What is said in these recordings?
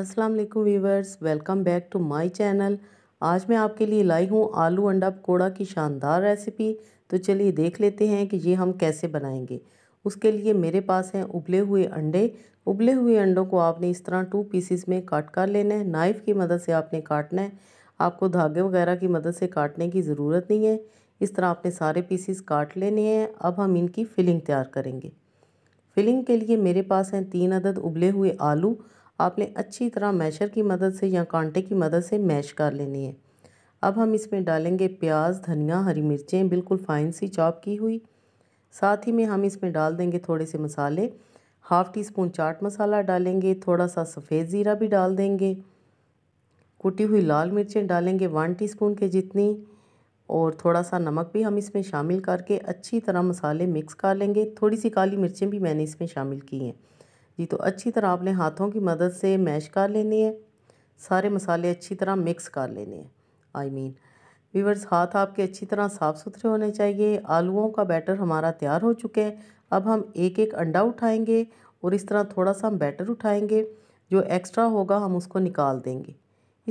अस्सलाम वालेकुम welcome back to my channel आज मैं आपके लिए लाई हूँ आलू अंडा पकौड़ा की शानदार रेसिपी तो चलिए देख लेते हैं कि ये हम कैसे बनाएंगे उसके लिए मेरे पास हैं उबले हुए अंडे उबले हुए अंडों को आपने इस तरह टू पीसीस में काट कर लेना है नाइफ़ की मदद से आपने काटना है आपको धागे वगैरह की मदद से काटने की ज़रूरत नहीं है इस तरह आपने सारे पीसीस काट लेने हैं अब हम इनकी फिलिंग तैयार करेंगे फिलिंग के लिए मेरे पास हैं तीन अदद उबले हुए आलू आपने अच्छी तरह मैशर की मदद से या कांटे की मदद से मैश कर लेनी है अब हम इसमें डालेंगे प्याज धनिया हरी मिर्चें बिल्कुल फाइन सी चॉप की हुई साथ ही में हम इसमें डाल देंगे थोड़े से मसाले half teaspoon chaat masala डालेंगे थोड़ा सा सफ़ेद ज़ीरा भी डाल देंगे कुटी हुई लाल मिर्चें डालेंगे वन टी स्पून के जितनी और थोड़ा सा नमक भी हम इसमें शामिल करके अच्छी तरह मसाले मिक्स कर लेंगे थोड़ी सी काली मिर्चें भी मैंने इसमें शामिल की हैं की तो अच्छी तरह आपने हाथों की मदद से मैश कर लेनी है सारे मसाले अच्छी तरह मिक्स कर लेने हैं आई मीन वीवर्स हाथ आपके अच्छी तरह साफ़ सुथरे होने चाहिए आलूओं का बैटर हमारा तैयार हो चुका है अब हम एक एक अंडा उठाएंगे और इस तरह थोड़ा सा हम बैटर उठाएंगे जो एक्स्ट्रा होगा हम उसको निकाल देंगे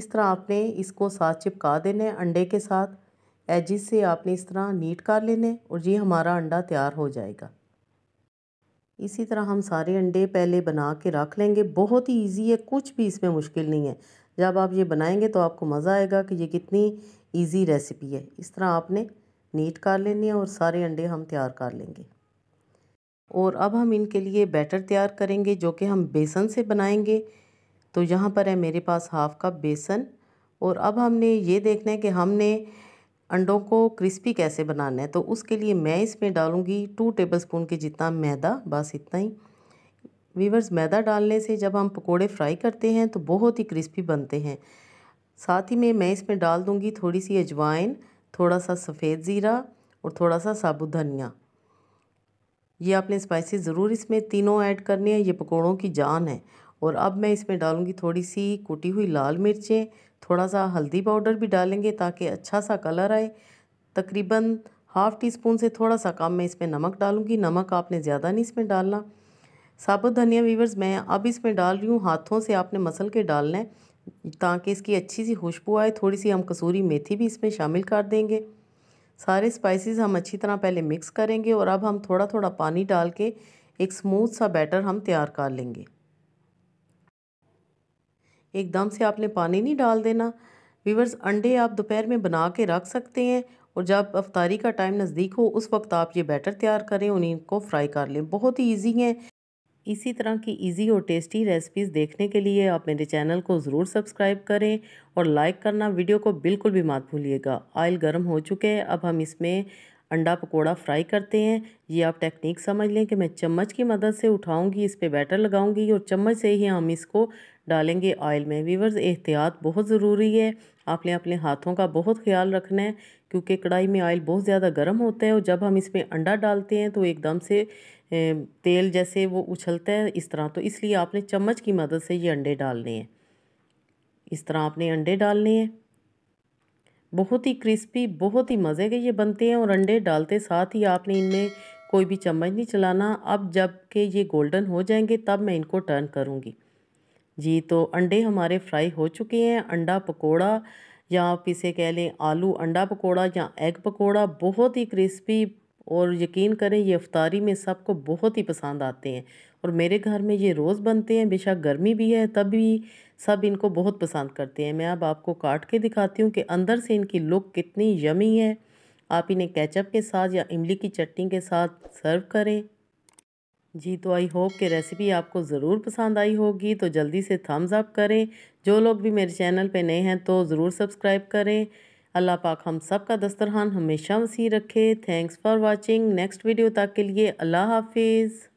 इस तरह आपने इसको साथ चिपका देने अंडे के साथ एजिस से आपने इस तरह नीट कर लेने और ये हमारा अंडा तैयार हो जाएगा इसी तरह हम सारे अंडे पहले बना के रख लेंगे बहुत ही ईजी है कुछ भी इसमें मुश्किल नहीं है जब आप ये बनाएंगे तो आपको मज़ा आएगा कि ये कितनी ईजी रेसिपी है इस तरह आपने नीट कर लेनी है और सारे अंडे हम तैयार कर लेंगे और अब हम इनके लिए बैटर तैयार करेंगे जो कि हम बेसन से बनाएंगे तो यहाँ पर है मेरे पास हाफ़ कप बेसन और अब हमने ये देखना है कि हमने अंडों को क्रिस्पी कैसे बनाना है तो उसके लिए मैं इसमें डालूँगी टू टेबल स्पून के जितना मैदा बस इतना ही वीवर्स मैदा डालने से जब हम पकोड़े फ्राई करते हैं तो बहुत ही क्रिस्पी बनते हैं साथ ही में मैं इसमें डाल दूँगी थोड़ी सी अजवाइन थोड़ा सा सफ़ेद ज़ीरा और थोड़ा सा साबुत धनिया ये आपने स्पाइसी ज़रूर इसमें तीनों ऐड करने हैं ये पकोड़ों की जान है और अब मैं इसमें डालूँगी थोड़ी सी कुटी हुई लाल मिर्चें थोड़ा सा हल्दी पाउडर भी डालेंगे ताकि अच्छा सा कलर आए तकरीबन हाफ़ टी स्पून से थोड़ा सा कम मैं इसमें नमक डालूंगी नमक आपने ज़्यादा नहीं इसमें डालना साबुत धनिया वीवर्स मैं अब इसमें डाल रही हूँ हाथों से आपने मसल के डालना है ताकि इसकी अच्छी सी खुशबू आए थोड़ी सी हम कसूरी मेथी भी इसमें शामिल कर देंगे सारे स्पाइसेस हम अच्छी तरह पहले मिक्स करेंगे और अब हम थोड़ा थोड़ा पानी डाल के एक स्मूथ सा बैटर हम तैयार कर लेंगे एकदम से आपने पानी नहीं डाल देना वीवर्स अंडे आप दोपहर में बना के रख सकते हैं और जब अफ्तारी का टाइम नज़दीक हो उस वक्त आप ये बैटर तैयार करें उन्हीं को फ्राई कर लें बहुत ही ईजी हैं इसी तरह की इजी और टेस्टी रेसिपीज़ देखने के लिए आप मेरे चैनल को ज़रूर सब्सक्राइब करें और लाइक करना वीडियो को बिल्कुल भी मत भूलिएगा ऑयल गर्म हो चुके हैं अब हम इसमें अंडा पकोड़ा फ्राई करते हैं ये आप टेक्निक समझ लें कि मैं चम्मच की मदद से उठाऊंगी इस पर बैटर लगाऊंगी और चम्मच से ही हम इसको डालेंगे ऑयल में वीवर्स एहतियात बहुत ज़रूरी है आपने अपने हाथों का बहुत ख्याल रखना है क्योंकि कढ़ाई में ऑयल बहुत ज़्यादा गर्म होता है और जब हम इसमें अंडा डालते हैं तो एकदम से तेल जैसे वो उछलता है इस तरह तो इसलिए आपने चम्मच की मदद से ये अंडे डालने हैं इस तरह आपने अंडे डालने हैं बहुत ही क्रिस्पी बहुत ही मज़े के ये बनते हैं और अंडे डालते साथ ही आपने इनमें कोई भी चम्मच नहीं चलाना अब जब के ये गोल्डन हो जाएंगे तब मैं इनको टर्न करूँगी जी तो अंडे हमारे फ्राई हो चुके हैं अंडा पकोड़ा या आप इसे कह लें आलू अंडा पकोड़ा या एग पकोड़ा बहुत ही क्रिस्पी और यकीन करें ये अफ्तारी में सबको बहुत ही पसंद आते हैं और मेरे घर में ये रोज़ बनते हैं बेशक गर्मी भी है तब भी सब इनको बहुत पसंद करते हैं मैं अब आपको काट के दिखाती हूँ कि अंदर से इनकी लुक कितनी यमी है आप इन्हें कैचअप के साथ या इमली की चटनी के साथ सर्व करें जी तो आई होप कि रेसिपी आपको ज़रूर पसंद आई होगी तो जल्दी से थम्स अप करें जो लोग भी मेरे चैनल पे नए हैं तो ज़रूर सब्सक्राइब करें अल्लाह पाक हम सब का दस्तरखान हमेशा वसी रखे thanks for watching next video तक के लिए अल्लाह हाफिज़